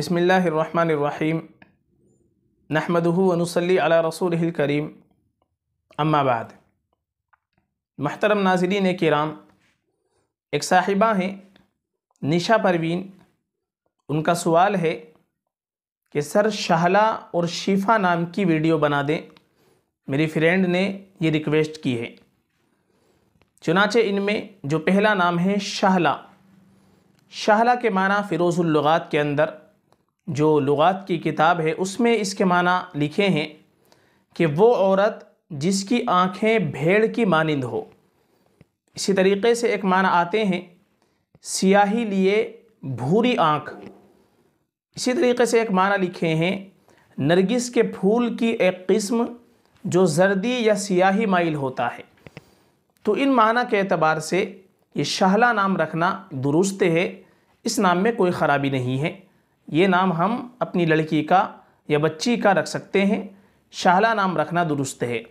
बसमीम नहमदूनसली अला रसूल करीम अम्माबाद महतरम नाजरीन कराम एक साहिबा हैं निशा परवीन उनका सवाल है कि सर शाहला और शिफा नाम की वीडियो बना दें मेरी फ्रेंड ने ये रिक्वेस्ट की है चुनाचे इनमें जो पहला नाम है शाहला शाहला के माना फ़िरोज़ुल्लुगात के अंदर जो लुगात की किताब है उसमें इसके माना लिखे हैं कि वो औरत जिसकी आँखें भेड़ की मानंद हो इसी तरीके से एक माना आते हैं सियाही लिए भूरी आँख इसी तरीके से एक माना लिखे हैं नरगिस के फूल की एक किस्म जो जर्दी या सियाही माइल होता है तो इन माना के अतबार से ये शाहला नाम रखना दुरुस्त है इस नाम में कोई ख़राबी नहीं है ये नाम हम अपनी लड़की का या बच्ची का रख सकते हैं शाहला नाम रखना दुरुस्त है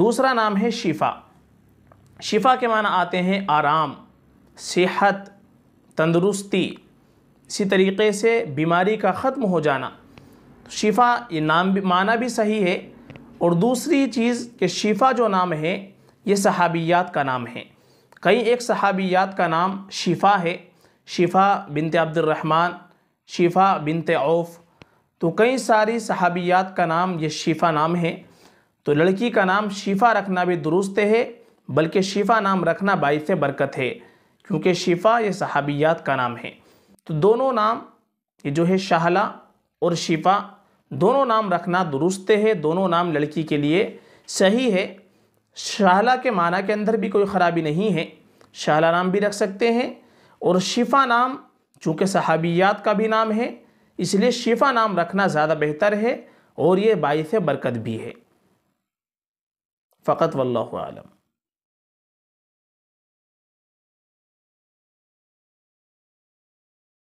दूसरा नाम है शिफ़ा शिफ़ा के माना आते हैं आराम सेहत तंदुरुस्ती इसी तरीके से बीमारी का ख़त्म हो जाना तो शिफ़ा ये नाम भी माना भी सही है और दूसरी चीज़ कि शिफ़ा जो नाम है ये सहाबियात का नाम है कई एक सहाबियात का नाम शिफ़ा है शिफ़ा बिनते अब्दुलरहमान शिफा बिनते औफ तो कई सारी सहाबियात का नाम ये शिफा नाम है तो लड़की का नाम शिफा रखना भी दुरुस्त है बल्कि शिफा नाम रखना से बरकत है क्योंकि शिफा ये सहाबियात का नाम है तो दोनों नाम ये जो है शाहला और शिफा दोनों नाम रखना दुरुस्त है दोनों नाम लड़की के लिए सही है शाहला के माना के अंदर भी कोई ख़राबी नहीं है शाहला नाम भी रख सकते हैं और शिफा नाम चूँकि सहाबियात का भी नाम है इसलिए शिफा नाम रखना ज़्यादा बेहतर है और ये बाईस बरकत भी है फ़कत वल्लम